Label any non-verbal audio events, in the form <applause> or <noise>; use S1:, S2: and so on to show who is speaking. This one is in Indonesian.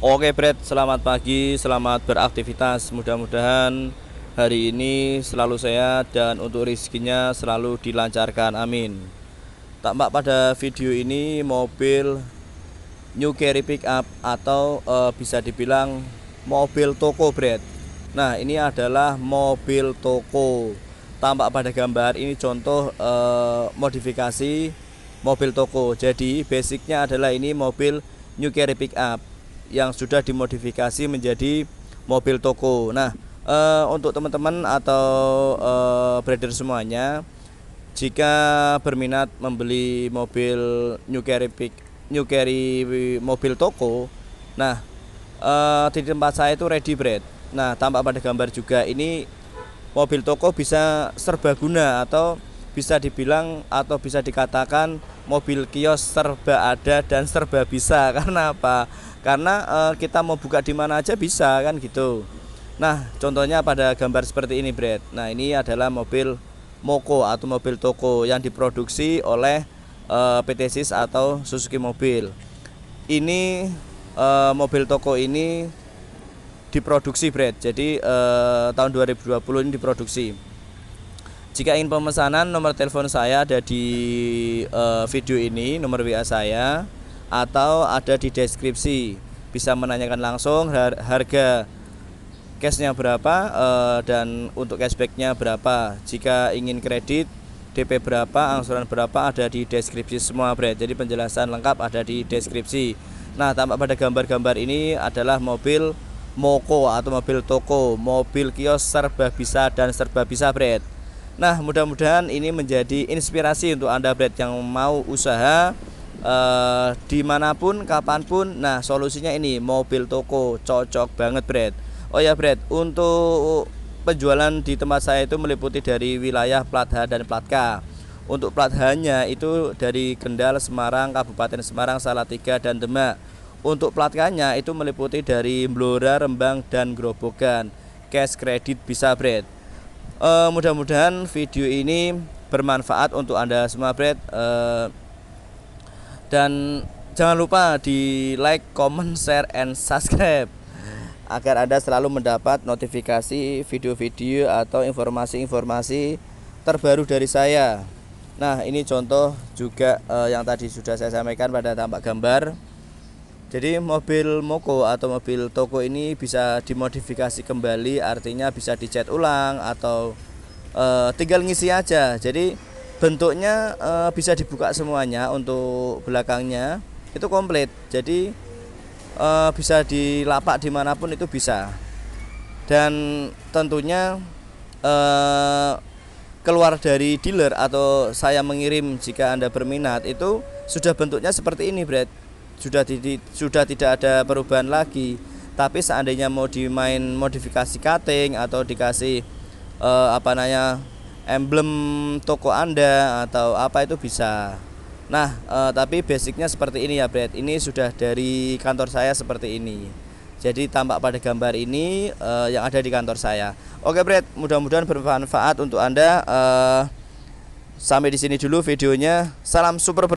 S1: Oke Brad, selamat pagi, selamat beraktivitas. Mudah-mudahan hari ini selalu sehat dan untuk rezekinya selalu dilancarkan. Amin. Tampak pada video ini mobil New Carry Pickup atau e, bisa dibilang mobil toko Brad. Nah, ini adalah mobil toko. Tampak pada gambar ini contoh e, modifikasi mobil toko. Jadi basicnya adalah ini mobil New Carry Pickup yang sudah dimodifikasi menjadi mobil toko. Nah, e, untuk teman-teman atau e, brother semuanya, jika berminat membeli mobil New Carry Pick, New Carry mobil toko, nah e, di tempat saya itu ready bread. Nah, tampak pada gambar juga ini mobil toko bisa serbaguna atau bisa dibilang atau bisa dikatakan mobil kios serba ada dan serba bisa <laughs> karena apa karena e, kita mau buka di mana aja bisa kan gitu nah contohnya pada gambar seperti ini Brad nah ini adalah mobil Moko atau mobil toko yang diproduksi oleh e, eh, PT SIS atau Suzuki Mobil ini e, mobil toko ini diproduksi Brad jadi e, tahun 2020 ini diproduksi jika ingin pemesanan, nomor telepon saya ada di uh, video ini, nomor WA saya, atau ada di deskripsi. Bisa menanyakan langsung har harga cashnya berapa uh, dan untuk cashbacknya berapa. Jika ingin kredit, DP berapa, angsuran berapa ada di deskripsi semua, Bre. Jadi penjelasan lengkap ada di deskripsi. Nah, tampak pada gambar-gambar ini adalah mobil Moko atau mobil toko, mobil kios serba bisa dan serba bisa, Bre. Nah, mudah-mudahan ini menjadi inspirasi untuk Anda Brad yang mau usaha eh, dimanapun, kapanpun. Nah, solusinya ini mobil toko cocok banget Brad. Oh ya Brad, untuk penjualan di tempat saya itu meliputi dari wilayah plat H dan plat K. Untuk plat H-nya itu dari Kendal, Semarang, Kabupaten Semarang, Salatiga, dan Demak. Untuk plat K-nya itu meliputi dari Blora, Rembang, dan Grobogan. Cash kredit bisa, Brad uh, mudah-mudahan video ini bermanfaat untuk anda semua bread uh, eh, dan jangan lupa di like comment share and subscribe agar anda selalu mendapat notifikasi video-video atau informasi-informasi terbaru dari saya nah ini contoh juga uh, yang tadi sudah saya sampaikan pada tampak gambar jadi mobil Moko atau mobil toko ini bisa dimodifikasi kembali, artinya bisa dicat ulang atau e, tinggal ngisi aja. Jadi bentuknya e, bisa dibuka semuanya untuk belakangnya itu komplit. Jadi e, bisa dilapak dimanapun itu bisa. Dan tentunya e, keluar dari dealer atau saya mengirim jika anda berminat itu sudah bentuknya seperti ini, Brad sudah di, sudah tidak ada perubahan lagi tapi seandainya mau dimain modifikasi cutting atau dikasih eh, apa namanya emblem toko Anda atau apa itu bisa nah eh, tapi basicnya seperti ini ya Brad ini sudah dari kantor saya seperti ini jadi tampak pada gambar ini eh, yang ada di kantor saya oke Brad mudah-mudahan bermanfaat untuk Anda eh, sampai di sini dulu videonya salam super